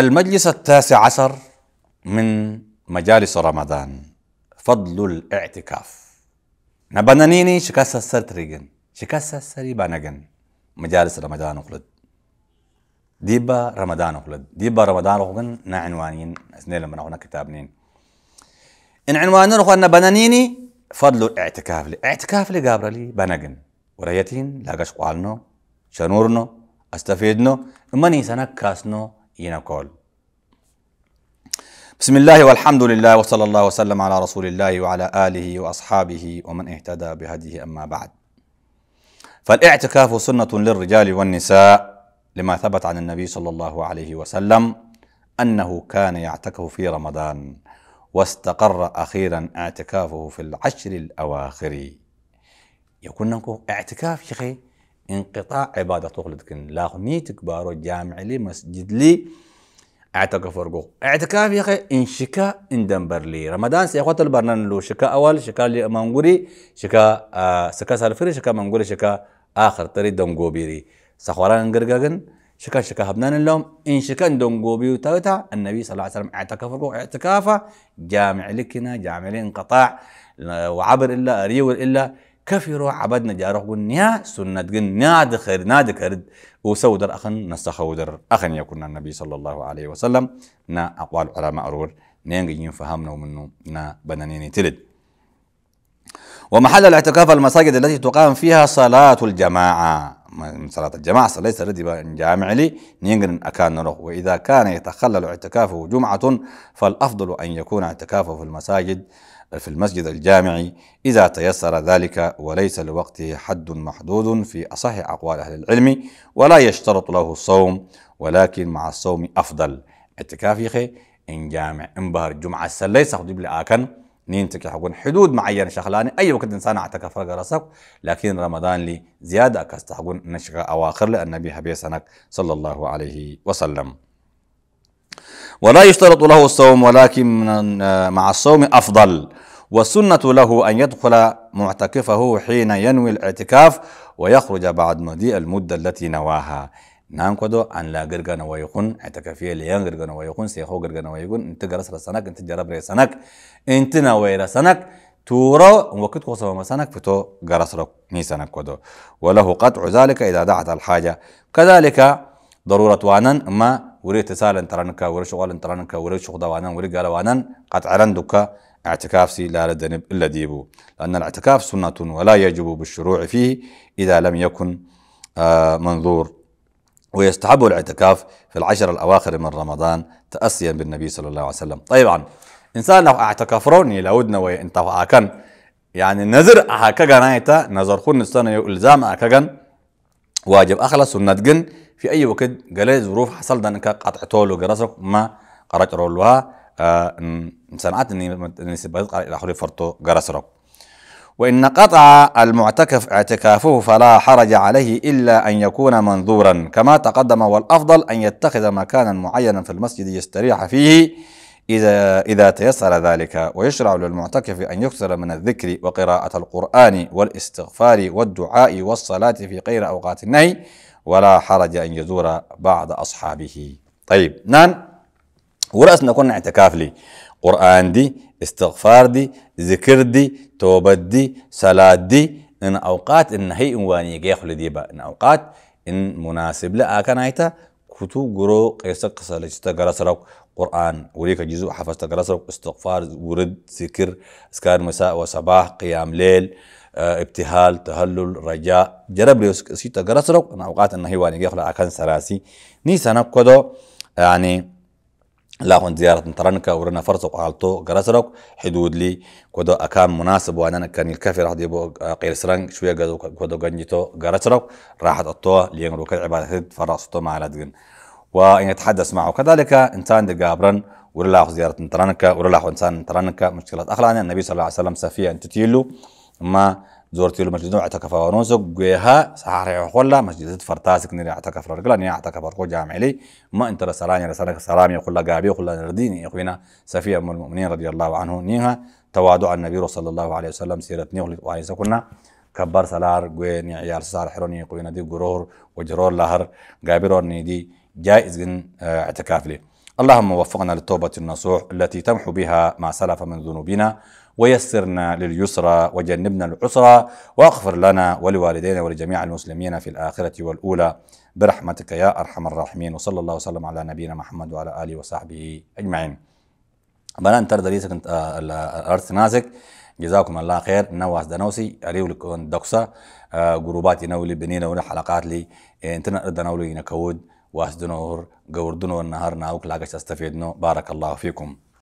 المجلس التاسع عشر من مجالس رمضان فضل الاعتكاف نبنانيني شكاسة سرتريجن شكاسة سري بانجن مجالس رمضان أخلد ديبا رمضان أخلد ديبا رمضان أخلد نا عنوانين اثنين لما نحن كتابنين إن عنوانين أخوان نبنانيني فضل الاعتكاف لي اعتكاف لي قابرلي بانجن وريتين لاقش قوالنو شنورنو استفيدنو ماني سنكاسنو ينقول بسم الله والحمد لله وصلى الله وسلم على رسول الله وعلى آله وأصحابه ومن اهتدى بهديه أما بعد فالاعتكاف سنة للرجال والنساء لما ثبت عن النبي صلى الله عليه وسلم أنه كان يعتكف في رمضان واستقر أخيرا اعتكافه في العشر الأواخر يقول يكون اعتكاف شيخي انقطاع عباده تخلد كن لاغنيتك بارو جامع لي مسجد لي اعتقد فرقو اعتكاف يا اخي ان شكا ان دمبر لي رمضان سي اخوات البرنامج لو شكا اول شكا لي مانغوري شكا آه سكا سالفري شكا مانغوري شكا اخر طري دنغوبيري سخوران غرغغن شكا شكا هبنان لهم ان شكا دنغوبي وتاتا النبي صلى الله عليه وسلم اعتكف فرقو اعتكافه جامع لكنا جامع لي انقطاع وعبر الا ريول الا كفروا عبدنا جاره قن يا سنة قن ناد خير ناد كرد وسودر أخن در أخن يكون النبي صلى الله عليه وسلم نا أقوال علماء أرور نينجي ينفهمنا ومنه نا بنانيني تلد ومحل الاعتكاف المساجد التي تقام فيها صلاة الجماعة من صلاة الجماعة ليس ردي جامع لي نينجن أكان نروح وإذا كان يتخلل اعتكافه جمعة فالأفضل أن يكون اعتكافه في المساجد في المسجد الجامعي إذا تيسر ذلك وليس لوقته حد محدود في أصح أقوال أهل العلم ولا يشترط له الصوم ولكن مع الصوم أفضل اعتكاف إن جامع إن بهر جمعة سليس أخذ آكن نينتك حقون حدود معينة شخلاني أي وقت إنسان اعتكف فرق رسك لكن رمضان لي زيادة أكستحقون نشغى أواخر لأن النبي حبيسنك صلى الله عليه وسلم ولا يشترط له الصوم ولكن مع الصوم أفضل والسنة له أن يدخل معتكفه حين ينوي الاعتكاف ويخرج بعد مضي المدة التي نواها نانكودو أن لا غرغنا ويكون اعتكافية ليان غرغنا ويكون سيخو غرغنا ويكون انت غرس رسانك انت جرب رسانك انت نوي رسانك تورا وقت قصوا مسانك فتو غرس رك نيسانك كودو وله قطع ذلك إذا دعت الحاجة كذلك ضرورة وانا ما وري ان ترانكا وري شغال ترانكا وري شغل دوانا وري وانا قد عرندك اعتكاف سي لا لدنب إلا ديبو لأن الاعتكاف سنة ولا يجب بالشروع فيه إذا لم يكن آه، منظور ويستحب الاعتكاف في العشر الأواخر من رمضان تأسيا بالنبي صلى الله عليه وسلم طيب، عن إنسان لو اعتكافروني لودنا وي انت يعني نذر أحكا نايتا نذر خون السنة يلزام أحكا واجب اخلص جن في اي وقت قال ظروف حصل ده انك قطعته له جرسك ما قرأت رولها آه سمعت اني نسبت الى حري فرتو جرسك وإن قطع المعتكف اعتكافه فلا حرج عليه إلا أن يكون منذورا كما تقدم والأفضل أن يتخذ مكانا معينا في المسجد يستريح فيه إذا, إذا تيسر ذلك ويشرع للمعتكف أن يكثر من الذكر وقراءة القرآن والاستغفار والدعاء والصلاة في غير أوقات النهي ولا حرج أن يزور بعض أصحابه طيب نان نعم. ورأسنا كنا اعتكاف لي قرآن دي استغفار دي ذكر دي توبة دي صلاة دي إن أوقات إن هي واني جيخ إن أوقات إن مناسب لأكنايتا كتو غرو قيسة قصالة تقرسرق قرآن وليك جزو حفظتا حفظ تقرسرق استغفار ورد ذكر اسكار مساء وصباح قيام ليل آه، ابتهال تهلل رجاء جرب لي سي تقرسرق انا اوقات انه هي واني اخلع سراسي ني سنة يعني لاهون زيارة طرنكا ورنا فرصة عالتو قرسرق حدود لي كودو أكام مناسب وأنا كان الكافي راح ديبو قير سران شوية قدو كودو قنجتو قرسرق راحت أطوه لين روكا عبادة فرصتو مع لدغن وإن يتحدث معه كذلك إنسان دقابرا ورلا زيارة طرنكا ورلا إنسان ترانكا مشكلة أخلاقنا النبي صلى الله عليه وسلم سافيا أن تتيلو ما زورتي له مسجد اعتكف ونوسك جيها سحر خلا مسجد فرتاسك نري اعتكف رجلا ني اعتكف رجو جامع لي ما انت رسالان رسالك سلام يقول لك غابي يقول نرديني يا اخوينا سفيه ام المؤمنين رضي الله عنه نيها تواضع النبي صلى الله عليه وسلم سيرتني وعيسى كنا كبر سلار جوين عيال سار حروني يقولنا دي جرور وجرور لهر رني دي جائز آه، اعتكاف لي اللهم وفقنا للتوبة النصوح التي تمحو بها ما سلف من ذنوبنا ويسرنا لليسرى وجنبنا العسرى واغفر لنا ولوالدينا ولجميع المسلمين في الآخرة والأولى برحمتك يا أرحم الراحمين وصلى الله وسلم على نبينا محمد وعلى آله وصحبه أجمعين بنا انتر دريسك انت آه، الأرث نازك جزاكم الله خير نواس دنوسي أريو لكم دكسة آه، جروباتي نولي بنينا ونحلقات لي انتنا نولي نكود واسدنور قوردنو النهار ناوك لاقش استفيدنو بارك الله فيكم